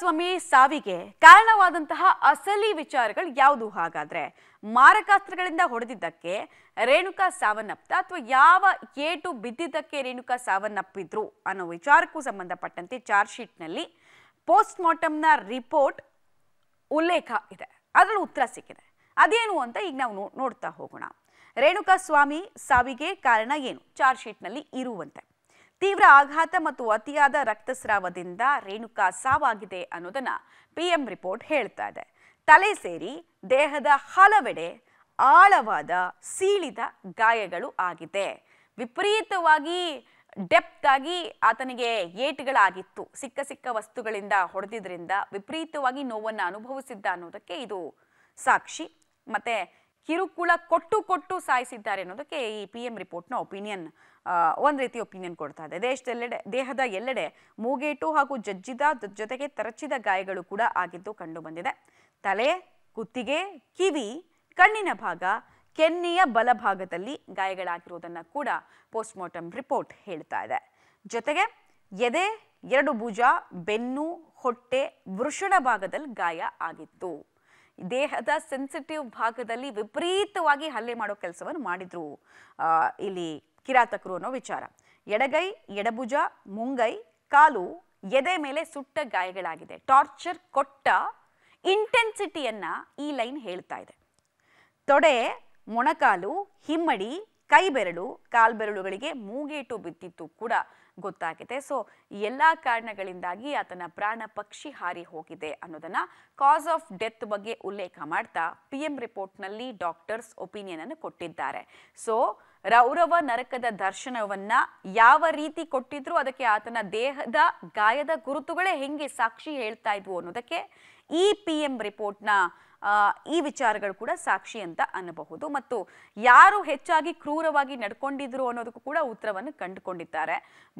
ಸ್ವಾಮಿ ಸಾವಿಗೆ ಕಾರಣವಾದಂತಹ ಅಸಲಿ ವಿಚಾರಗಳು ಯಾವುದು ಹಾಗಾದ್ರೆ ಮಾರಕಾಸ್ತ್ರಗಳಿಂದ ಹೊಡೆದಿದ್ದಕ್ಕೆ ರೇಣುಕಾ ಸಾವನ್ನಪ್ಪ ಅಥವಾ ಯಾವ ಏಟು ಬಿದ್ದಿದ್ದಕ್ಕೆ ರೇಣುಕಾ ಸಾವನ್ನಪ್ಪಿದ್ರು ಅನ್ನೋ ವಿಚಾರಕ್ಕೂ ಸಂಬಂಧಪಟ್ಟಂತೆ ಚಾರ್ಜ್ ಶೀಟ್ನಲ್ಲಿ ಪೋಸ್ಟ್ ಮಾರ್ಟಮ್ನ ರಿಪೋರ್ಟ್ ಉಲ್ಲೇಖ ಇದೆ ಅದರಲ್ಲಿ ಉತ್ತರ ಸಿಕ್ಕಿದೆ ಅದೇನು ಅಂತ ಈಗ ನಾವು ನೋಡ್ತಾ ಹೋಗೋಣ ರೇಣುಕಾ ಸ್ವಾಮಿ ಸಾವಿಗೆ ಕಾರಣ ಏನು ಚಾರ್ಜ್ ಶೀಟ್ನಲ್ಲಿ ಇರುವಂತೆ ತೀವ್ರ ಆಘಾತ ಮತ್ತು ಅತಿಯಾದ ರಕ್ತಸ್ರಾವದಿಂದ ರೇಣುಕಾ ಸಾವಾಗಿದೆ ಅನ್ನೋದನ್ನ ಪಿಎಂ ರಿಪೋರ್ಟ್ ಹೇಳ್ತಾ ಇದೆ ತಲೆ ಸೇರಿ ದೇಹದ ಹಲವೆಡೆ ಆಳವಾದ ಸೀಳಿದ ಗಾಯಗಳು ಆಗಿದೆ ವಿಪರೀತವಾಗಿ ಡೆಪ್ತ್ ಆಗಿ ಆತನಿಗೆ ಏಟ್ಗಳಾಗಿತ್ತು ಸಿಕ್ಕ ಸಿಕ್ಕ ವಸ್ತುಗಳಿಂದ ಹೊಡೆದಿದ್ರಿಂದ ವಿಪರೀತವಾಗಿ ನೋವನ್ನು ಅನುಭವಿಸಿದ್ದ ಅನ್ನೋದಕ್ಕೆ ಇದು ಸಾಕ್ಷಿ ಮತ್ತೆ ಕಿರುಕುಳ ಕೊಟ್ಟು ಕೊಟ್ಟು ಸಾಯಿಸಿದ್ದಾರೆ ಅನ್ನೋದಕ್ಕೆ ಈ ಪಿ ಎಂ ರಿಪೋರ್ಟ್ನ ಒಪಿನಿಯನ್ ಒಂದು ರೀತಿ ಒಪಿನಿಯನ್ ಕೊಡ್ತಾ ಇದೆ ದೇಶದೆಲ್ಲೆಡೆ ದೇಹದ ಎಲ್ಲೆಡೆ ಮೂಗೇಟು ಹಾಗೂ ಜಜ್ಜಿದ ಜೊತೆಗೆ ತರಚಿದ ಗಾಯಗಳು ಕೂಡ ಆಗಿದ್ದು ಕಂಡು ಬಂದಿದೆ ತಲೆ ಕುತ್ತಿಗೆ ಕಿವಿ ಕಣ್ಣಿನ ಭಾಗ ಕೆನ್ನೆಯ ಬಲಭಾಗದಲ್ಲಿ ಗಾಯಗಳಾಗಿರುವುದನ್ನು ಕೂಡ ಪೋಸ್ಟ್ ಮಾರ್ಟಮ್ ರಿಪೋರ್ಟ್ ಹೇಳ್ತಾ ಇದೆ ಜೊತೆಗೆ ಎದೆ ಎರಡು ಭುಜ ಬೆನ್ನು ಹೊಟ್ಟೆ ವೃಷಣ ಭಾಗದಲ್ಲಿ ಗಾಯ ಆಗಿತ್ತು ದೇಹದ ಸೆನ್ಸಿಟಿವ್ ಭಾಗದಲ್ಲಿ ವಿಪರೀತವಾಗಿ ಹಲ್ಲೆ ಮಾಡೋ ಕೆಲಸವನ್ನು ಮಾಡಿದ್ರು ಇಲ್ಲಿ ಕಿರಾತಕರು ಅನ್ನೋ ವಿಚಾರ ಎಡಗೈ ಎಡಭುಜ ಮುಂಗೈ ಕಾಲು ಎದೆ ಮೇಲೆ ಸುಟ್ಟ ಗಾಯಗಳಾಗಿದೆ ಟಾರ್ಚರ್ ಕೊಟ್ಟ ಇಂಟೆನ್ಸಿಟಿಯನ್ನ ಈ ಲೈನ್ ಹೇಳ್ತಾ ಇದೆ ತೊಡೆ ಮೊಣಕಾಲು ಹಿಮ್ಮಡಿ ಕೈ ಬೆರಳು ಕಾಲ್ಬೆರಳುಗಳಿಗೆ ಮೂಗೇಟು ಬಿದ್ದಿತ್ತು ಕೂಡ ಗೊತ್ತಾಗಿದೆ ಸೊ ಎಲ್ಲ ಕಾರಣಗಳಿಂದಾಗಿ ಆತನ ಪ್ರಾಣ ಪಕ್ಷಿ ಹಾರಿ ಹೋಗಿದೆ ಅನ್ನೋದನ್ನ ಕಾಸ್ ಆಫ್ ಡೆತ್ ಬಗ್ಗೆ ಉಲ್ಲೇಖ ಮಾಡ್ತಾ ಪಿ ಎಂ ರಿಪೋರ್ಟ್ನಲ್ಲಿ ಡಾಕ್ಟರ್ಸ್ ಒಪಿನಿಯನ್ ಅನ್ನು ಕೊಟ್ಟಿದ್ದಾರೆ ಸೊ ರೌರವ ನರಕದ ದರ್ಶನವನ್ನ ಯಾವ ರೀತಿ ಕೊಟ್ಟಿದ್ರು ಅದಕ್ಕೆ ಆತನ ದೇಹದ ಗಾಯದ ಗುರುತುಗಳೇ ಹೆಂಗೆ ಸಾಕ್ಷಿ ಹೇಳ್ತಾ ಇದ್ವು ಅನ್ನೋದಕ್ಕೆ ಈ ಪಿ ಎಂ ರಿಪೋರ್ಟ್ನ ಈ ವಿಚಾರಗಳು ಕೂಡ ಸಾಕ್ಷಿ ಅಂತ ಅನ್ನಬಹುದು ಮತ್ತು ಯಾರು ಹೆಚ್ಚಾಗಿ ಕ್ರೂರವಾಗಿ ನಡ್ಕೊಂಡಿದ್ರು ಅನ್ನೋದಕ್ಕೂ ಕೂಡ ಉತ್ತರವನ್ನು ಕಂಡುಕೊಂಡಿದ್ದಾರೆ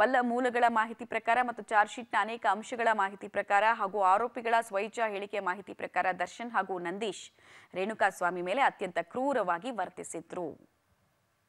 ಬಲ್ಲ ಮೂಲಗಳ ಮಾಹಿತಿ ಪ್ರಕಾರ ಮತ್ತು ಚಾರ್ಜ್ ಶೀಟ್ನ ಅನೇಕ ಅಂಶಗಳ ಮಾಹಿತಿ ಪ್ರಕಾರ ಹಾಗೂ ಆರೋಪಿಗಳ ಸ್ವೈಚ್ಛಾ ಹೇಳಿಕೆ ಮಾಹಿತಿ ಪ್ರಕಾರ ದರ್ಶನ್ ಹಾಗೂ ನಂದೀಶ್ ರೇಣುಕಾಸ್ವಾಮಿ ಮೇಲೆ ಅತ್ಯಂತ ಕ್ರೂರವಾಗಿ ವರ್ತಿಸಿದ್ರು